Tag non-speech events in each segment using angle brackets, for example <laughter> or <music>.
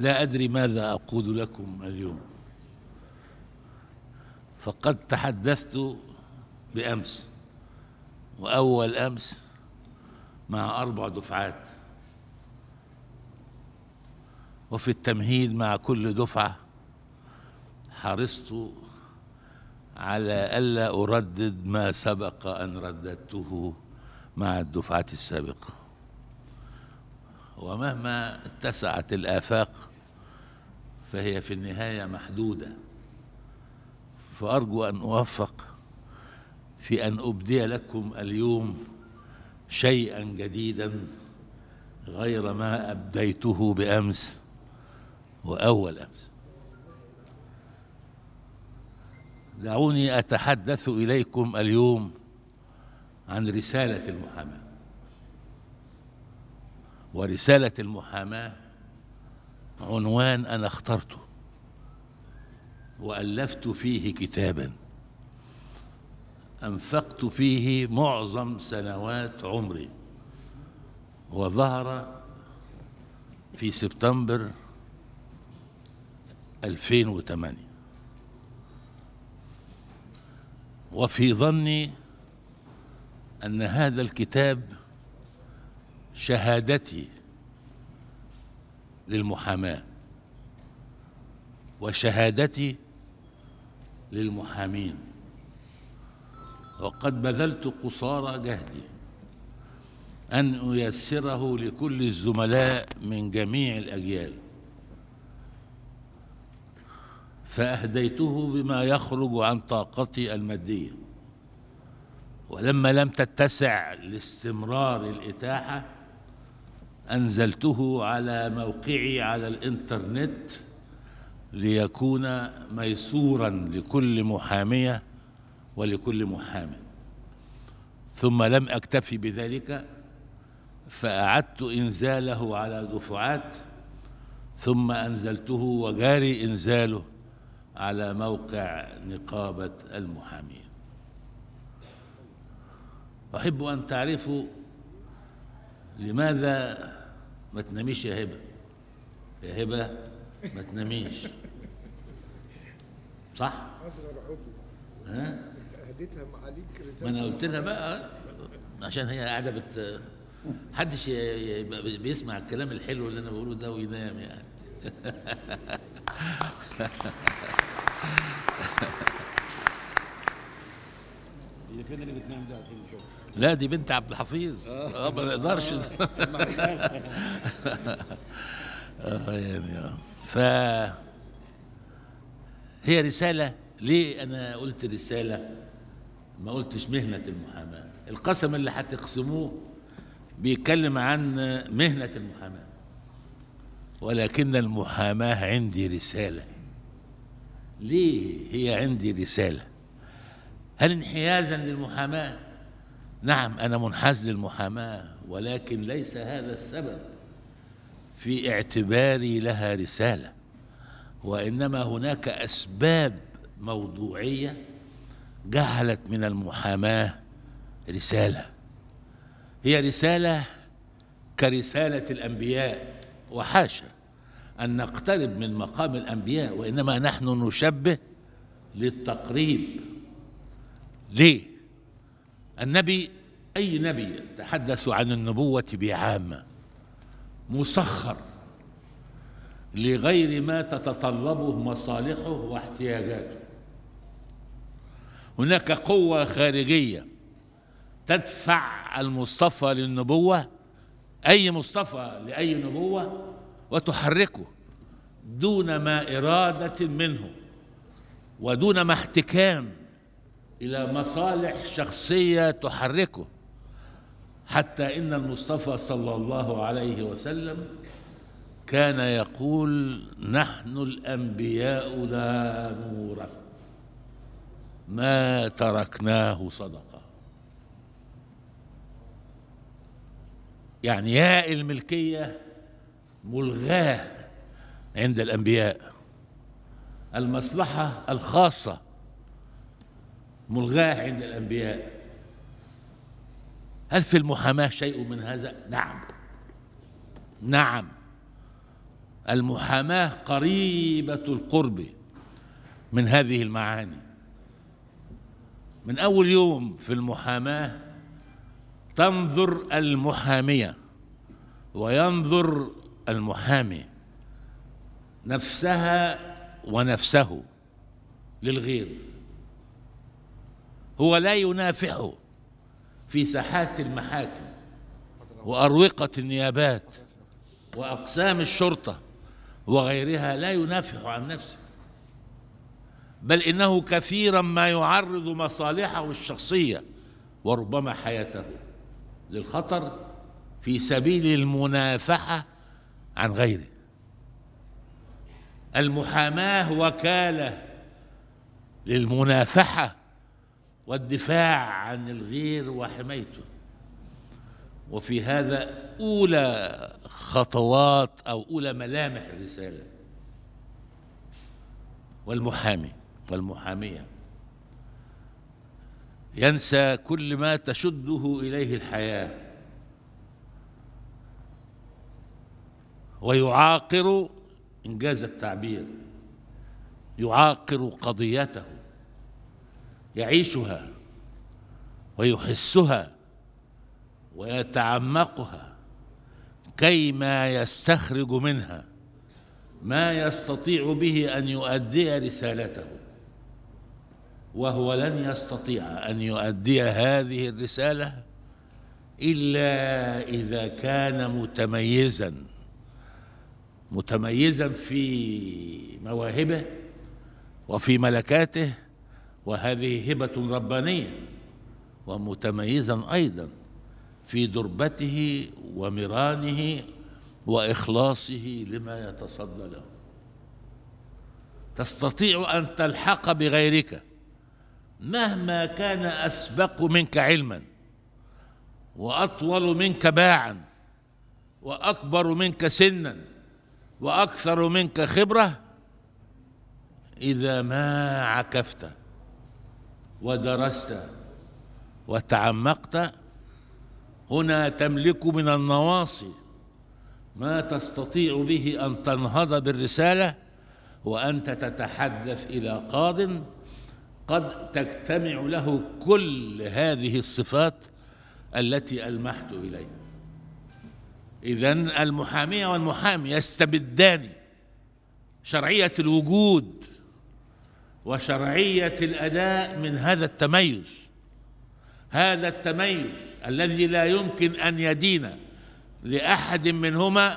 لا أدري ماذا أقول لكم اليوم فقد تحدثت بأمس وأول أمس مع أربع دفعات وفي التمهيد مع كل دفعة حرصت على ألا أردد ما سبق أن رددته مع الدفعات السابقة ومهما اتسعت الآفاق فهي في النهاية محدودة فأرجو أن أوفق في أن أبدي لكم اليوم شيئا جديدا غير ما أبديته بأمس وأول أمس دعوني أتحدث إليكم اليوم عن رسالة المحاماة ورسالة المحاماة عنوان أنا اخترته وألفت فيه كتابا أنفقت فيه معظم سنوات عمري وظهر في سبتمبر 2008 وفي ظني أن هذا الكتاب شهادتي للمحاماة وشهادتي للمحامين وقد بذلت قصارى جهدي أن أيسره لكل الزملاء من جميع الأجيال فأهديته بما يخرج عن طاقتي المادية ولما لم تتسع لاستمرار الإتاحة أنزلته على موقعي على الإنترنت ليكون ميسورا لكل محامية ولكل محام ثم لم أكتفي بذلك فأعدت إنزاله على دفعات ثم أنزلته وجاري إنزاله على موقع نقابة المحامين أحب أن تعرفوا لماذا ما تناميش يا هبه يا هبه ما تناميش صح اصغر عضو ها اهديتها معاليك رساله ما انا قلت لها بقى عشان هي قاعده بت محدش بيسمع الكلام الحلو اللي انا بقوله ده وينام يعني <laughs> فين اللي بتنام ده لا دي بنت عبد الحفيظ اه, آه، ما نقدرش آه،, اه يعني اه ف هي رساله ليه انا قلت رساله ما قلتش مهنه المحاماه القسم اللي هتقسموه بيتكلم عن مهنه المحاماه ولكن المحاماه عندي رساله ليه هي عندي رساله هل انحيازا للمحاماة نعم أنا منحاز للمحاماة ولكن ليس هذا السبب في اعتباري لها رسالة وإنما هناك أسباب موضوعية جعلت من المحاماة رسالة هي رسالة كرسالة الأنبياء وحاشا أن نقترب من مقام الأنبياء وإنما نحن نشبه للتقريب ليه النبي أي نبي يتحدث عن النبوة بعامة مسخر لغير ما تتطلبه مصالحه واحتياجاته هناك قوة خارجية تدفع المصطفى للنبوة أي مصطفى لأي نبوة وتحركه دون ما إرادة منه ودون ما احتكام إلى مصالح شخصية تحركه حتى إن المصطفى صلى الله عليه وسلم كان يقول نحن الأنبياء لا نورث ما تركناه صدقة يعني ياء الملكية ملغاه عند الأنبياء المصلحة الخاصة ملغاه عند الأنبياء هل في المحاماة شيء من هذا؟ نعم نعم المحاماة قريبة القرب من هذه المعاني من أول يوم في المحاماة تنظر المحامية وينظر المحامي نفسها ونفسه للغير هو لا ينافحه في ساحات المحاكم وأروقة النيابات وأقسام الشرطة وغيرها لا ينافح عن نفسه بل إنه كثيرا ما يعرض مصالحه الشخصية وربما حياته للخطر في سبيل المنافحة عن غيره المحاماة وكالة للمنافحة والدفاع عن الغير وحمايته وفي هذا أولى خطوات أو أولى ملامح الرسالة والمحامي والمحامية ينسى كل ما تشده إليه الحياة ويعاقر إنجاز التعبير يعاقر قضيته يعيشها ويحسها ويتعمقها كيما يستخرج منها ما يستطيع به ان يؤدي رسالته وهو لن يستطيع ان يؤدي هذه الرساله الا اذا كان متميزا متميزا في مواهبه وفي ملكاته وهذه هبة ربانية ومتميزا أيضا في دربته ومرانه وإخلاصه لما يتصدى له تستطيع أن تلحق بغيرك مهما كان أسبق منك علما وأطول منك باعا وأكبر منك سنا وأكثر منك خبرة إذا ما عكفت ودرست وتعمقت هنا تملك من النواصي ما تستطيع به ان تنهض بالرساله وانت تتحدث الى قاض قد تجتمع له كل هذه الصفات التي المحت اليه اذا المحاميه والمحامي يستبدان شرعيه الوجود وشرعية الأداء من هذا التميز هذا التميز الذي لا يمكن أن يدين لأحد منهما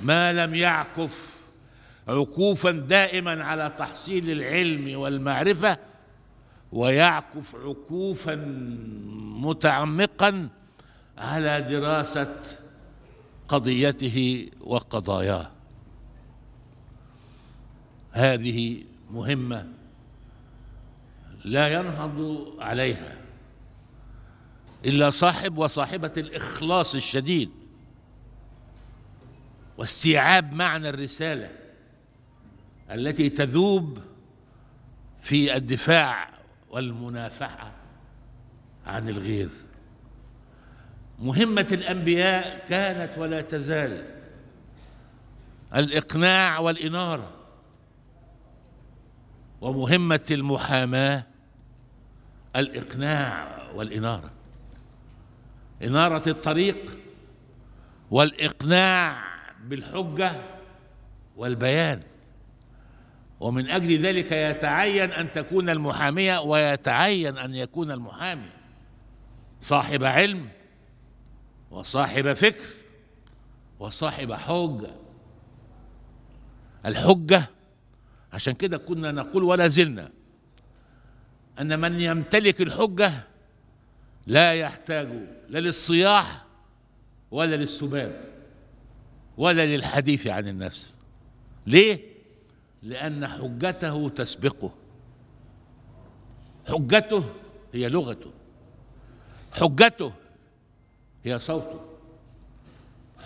ما لم يعكف عكوفا دائما على تحصيل العلم والمعرفة ويعكف عكوفا متعمقا على دراسة قضيته وقضاياه هذه مهمة لا ينهض عليها إلا صاحب وصاحبة الإخلاص الشديد واستيعاب معنى الرسالة التي تذوب في الدفاع والمنافحة عن الغير مهمة الأنبياء كانت ولا تزال الإقناع والإنارة ومهمة المحاماة الإقناع والإنارة إنارة الطريق والإقناع بالحجة والبيان ومن أجل ذلك يتعين أن تكون المحامية ويتعين أن يكون المحامي صاحب علم وصاحب فكر وصاحب حجة الحجة عشان كده كنا نقول ولا زلنا أن من يمتلك الحجة لا يحتاج لا للصياح ولا للسباب ولا للحديث عن النفس ليه؟ لأن حجته تسبقه حجته هي لغته حجته هي صوته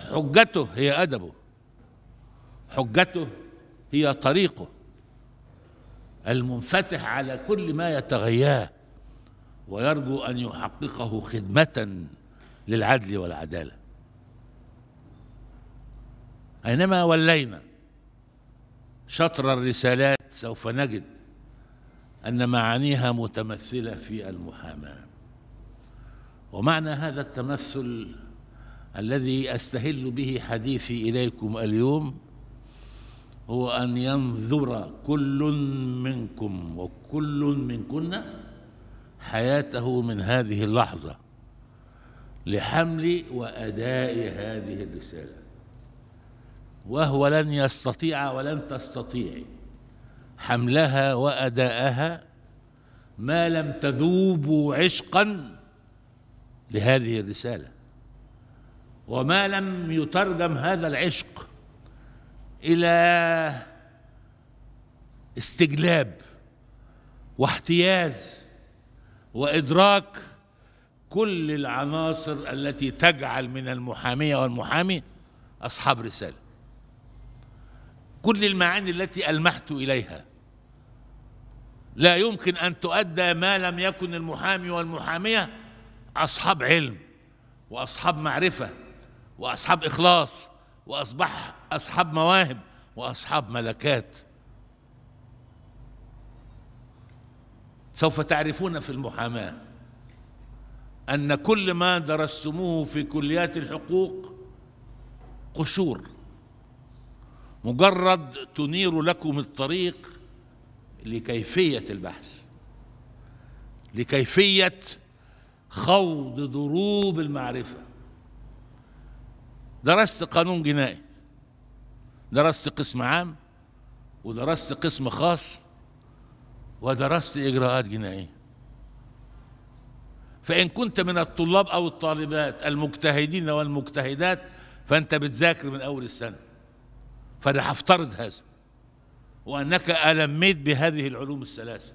حجته هي أدبه حجته هي طريقه المنفتح على كل ما يتغياه ويرجو ان يحققه خدمه للعدل والعداله اينما ولينا شطر الرسالات سوف نجد ان معانيها متمثله في المحاماه ومعنى هذا التمثل الذي استهل به حديثي اليكم اليوم هو أن ينظر كل منكم وكل منكن حياته من هذه اللحظة لحمل وأداء هذه الرسالة وهو لن يستطيع ولن تستطيع حملها وأداءها ما لم تذوبوا عشقا لهذه الرسالة وما لم يترجم هذا العشق الى استجلاب واحتياز وادراك كل العناصر التي تجعل من المحاميه والمحامي اصحاب رساله كل المعاني التي المحت اليها لا يمكن ان تؤدى ما لم يكن المحامي والمحاميه اصحاب علم واصحاب معرفه واصحاب اخلاص وأصبح أصحاب مواهب وأصحاب ملكات سوف تعرفون في المحاماة أن كل ما درستموه في كليات الحقوق قشور مجرد تنير لكم الطريق لكيفية البحث لكيفية خوض دروب المعرفة درست قانون جنائي درست قسم عام ودرست قسم خاص ودرست إجراءات جنائية فإن كنت من الطلاب أو الطالبات المجتهدين والمجتهدات فأنت بتذاكر من أول السنة فأنا هفترض هذا وأنك ألميت بهذه العلوم الثلاثة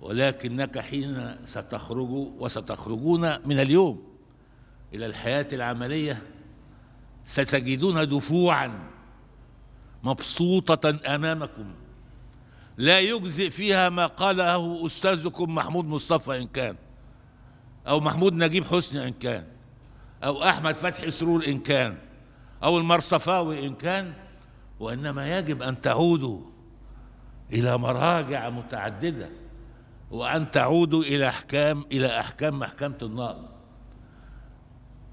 ولكنك حين ستخرج وستخرجون من اليوم إلى الحياة العملية ستجدون دفوعا مبسوطة أمامكم لا يجزئ فيها ما قاله أستاذكم محمود مصطفى إن كان أو محمود نجيب حسني إن كان أو أحمد فتحي سرور إن كان أو المرصفاوي إن كان وإنما يجب أن تعودوا إلى مراجع متعددة وأن تعودوا إلى أحكام إلى أحكام محكمة النقد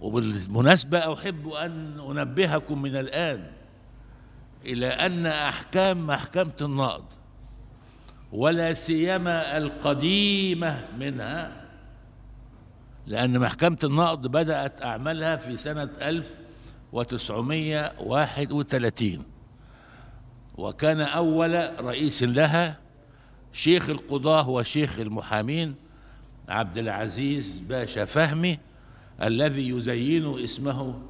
وبالمناسبة أحب أن أنبهكم من الآن إلى أن أحكام محكمة النقض ولا سيما القديمة منها لأن محكمة النقض بدأت أعمالها في سنة 1931 وكان أول رئيس لها شيخ القضاة وشيخ المحامين عبد العزيز باشا فهمي الذي يزين اسمه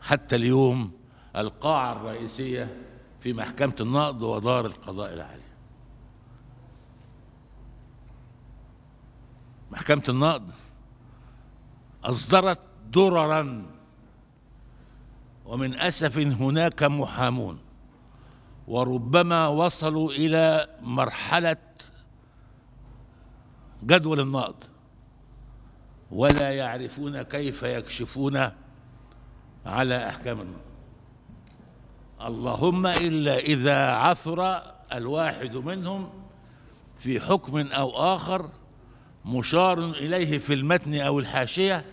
حتى اليوم القاعة الرئيسية في محكمة النقض ودار القضاء العالي محكمة النقض أصدرت دررا ومن أسف هناك محامون وربما وصلوا إلى مرحلة جدول النقد ولا يعرفون كيف يكشفون على أحكام المنكر اللهم إلا إذا عثر الواحد منهم في حكم أو آخر مشار إليه في المتن أو الحاشية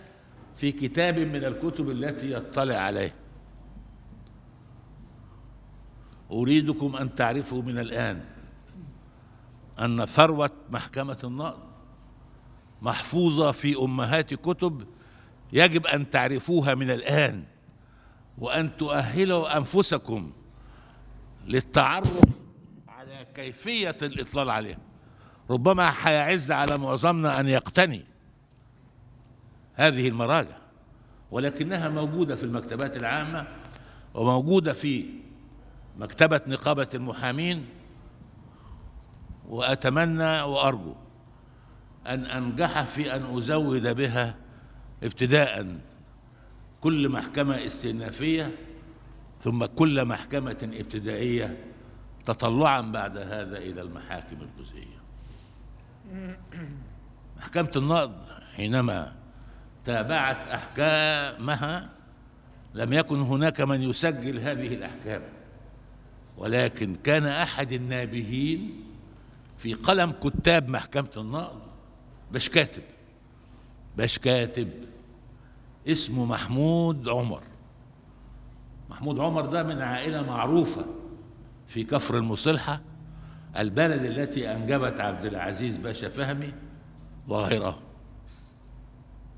في كتاب من الكتب التي يطلع عليه أريدكم أن تعرفوا من الآن أن ثروة محكمة النقد محفوظة في أمهات كتب يجب أن تعرفوها من الآن وأن تؤهلوا أنفسكم للتعرف على كيفية الإطلال عليها ربما حيعز على معظمنا أن يقتني هذه المراجع ولكنها موجودة في المكتبات العامة وموجودة في مكتبة نقابة المحامين وأتمنى وأرجو أن أنجح في أن أزود بها ابتداء كل محكمة استئنافية ثم كل محكمة ابتدائية تطلعا بعد هذا إلى المحاكم الجزئية محكمة النقض حينما تابعت أحكامها لم يكن هناك من يسجل هذه الأحكام ولكن كان أحد النابهين في قلم كتاب محكمة النقض باش كاتب باش كاتب اسمه محمود عمر محمود عمر ده من عائلة معروفة في كفر المصلحة البلد التي أنجبت عبد العزيز باشا فهمي ظاهرة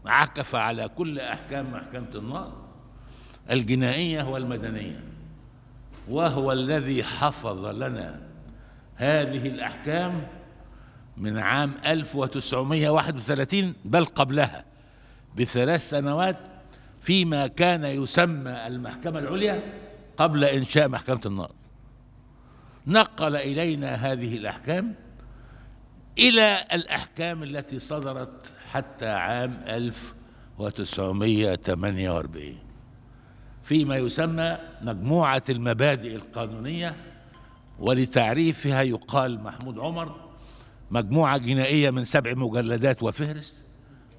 عكف على كل أحكام محكمة النار الجنائية والمدنية وهو الذي حفظ لنا هذه الأحكام من عام 1931 بل قبلها بثلاث سنوات فيما كان يسمى المحكمة العليا قبل إنشاء محكمة النقض نقل إلينا هذه الأحكام إلى الأحكام التي صدرت حتى عام 1948 فيما يسمى مجموعة المبادئ القانونية ولتعريفها يقال محمود عمر مجموعة جنائية من سبع مجلدات وفهرست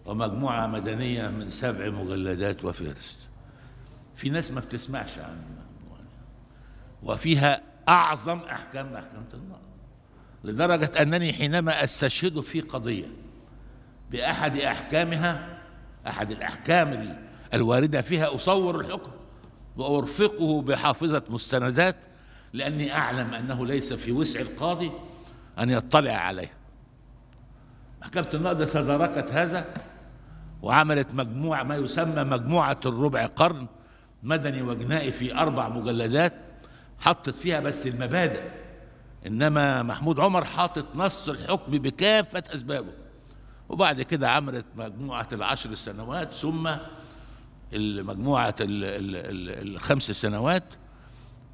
ومجموعة مدنية من سبع مجلدات وفهرست في ناس ما بتسمعش عن وفيها أعظم أحكام محكمة الله لدرجة أنني حينما أستشهد في قضية بأحد أحكامها أحد الأحكام الواردة فيها أصور الحكم وأرفقه بحافظة مستندات لأني أعلم أنه ليس في وسع القاضي أن يطلع عليها محكمة النقد تداركت هذا وعملت مجموعة ما يسمى مجموعة الربع قرن مدني وجنائي في أربع مجلدات حطت فيها بس المبادئ إنما محمود عمر حاطط نص الحكم بكافة أسبابه وبعد كده عملت مجموعة العشر السنوات ثم مجموعة الخمس سنوات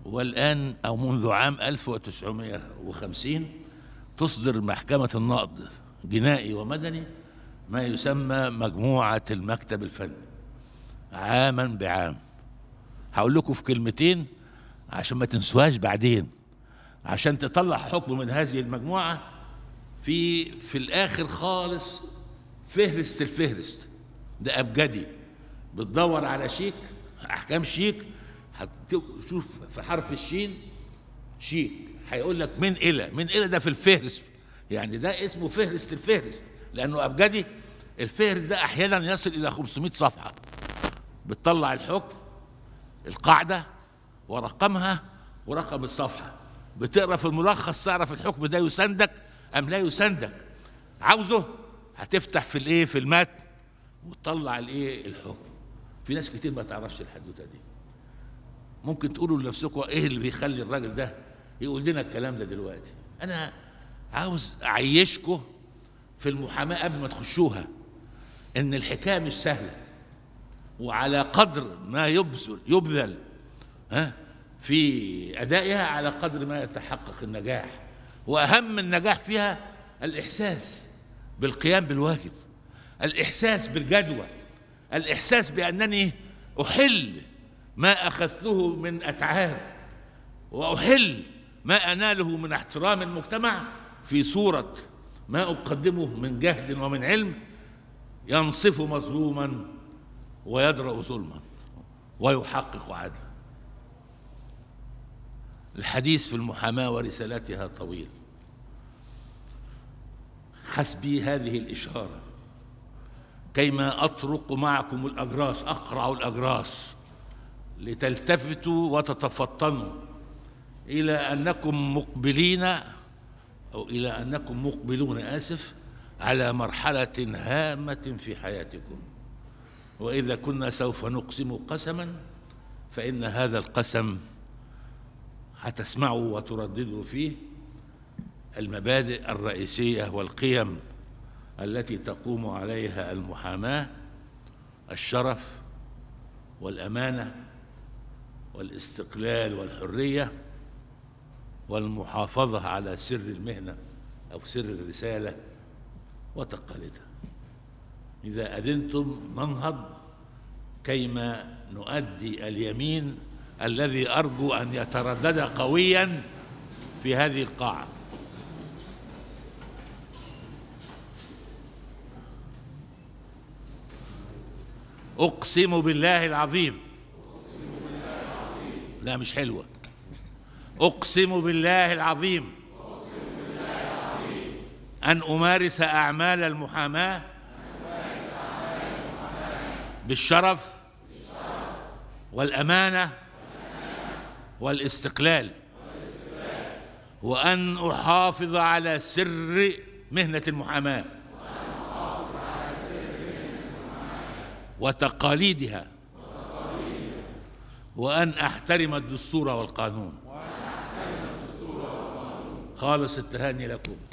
والآن أو منذ عام 1950 تصدر محكمة النقد جنائي ومدني ما يسمى مجموعة المكتب الفني عاما بعام هقول لكم في كلمتين عشان ما تنسواش بعدين عشان تطلع حكم من هذه المجموعة في في الآخر خالص فهرست الفهرست ده أبجدي بتدور على شيك أحكام شيك شوف في حرف الشين شيك هيقول لك من إلى من إلى ده في الفهرست يعني ده اسمه فهرست الفهرست لأنه أبجدي الفهرست ده أحيانا يصل إلى 500 صفحة بتطلع الحكم القاعدة ورقمها ورقم الصفحة بتقرا في الملخص تعرف الحكم ده يساندك أم لا يساندك عاوزه هتفتح في الايه في المتن وتطلع الايه الحكم في ناس كتير ما تعرفش الحدوته دي ممكن تقولوا لنفسكم ايه اللي بيخلي الراجل ده يقول لنا الكلام ده دلوقتي انا عاوز اعيشكم في المحاماه قبل ما تخشوها ان الحكايه مش سهله وعلى قدر ما يبذل يبذل ها في ادائها على قدر ما يتحقق النجاح واهم النجاح فيها الاحساس بالقيام بالواجب الاحساس بالجدوى الاحساس بانني احل ما اخذته من اتعاب واحل ما اناله من احترام المجتمع في صورة ما أقدمه من جهد ومن علم ينصف مظلوما ويدرأ ظلما ويحقق عدلا الحديث في المحاماة ورسالتها طويل حسبي هذه الإشارة كيما أطرق معكم الأجراس أقرع الأجراس لتلتفتوا وتتفطنوا إلى أنكم مقبلين أو إلى أنكم مقبلون آسف على مرحلة هامة في حياتكم وإذا كنا سوف نقسم قسما فإن هذا القسم هتسمعوا وترددوا فيه المبادئ الرئيسية والقيم التي تقوم عليها المحاماة الشرف والأمانة والاستقلال والحرية والمحافظة على سر المهنة أو سر الرسالة وتقاليدها إذا أذنتم ننهض كيما نؤدي اليمين الذي أرجو أن يتردد قويا في هذه القاعة أقسم بالله العظيم لا مش حلوة أقسم بالله العظيم أن أمارس أعمال المحاماة بالشرف والأمانة والاستقلال وأن أحافظ على سر مهنة المحاماة وتقاليدها وأن أحترم الدستور والقانون خالص التهاني لكم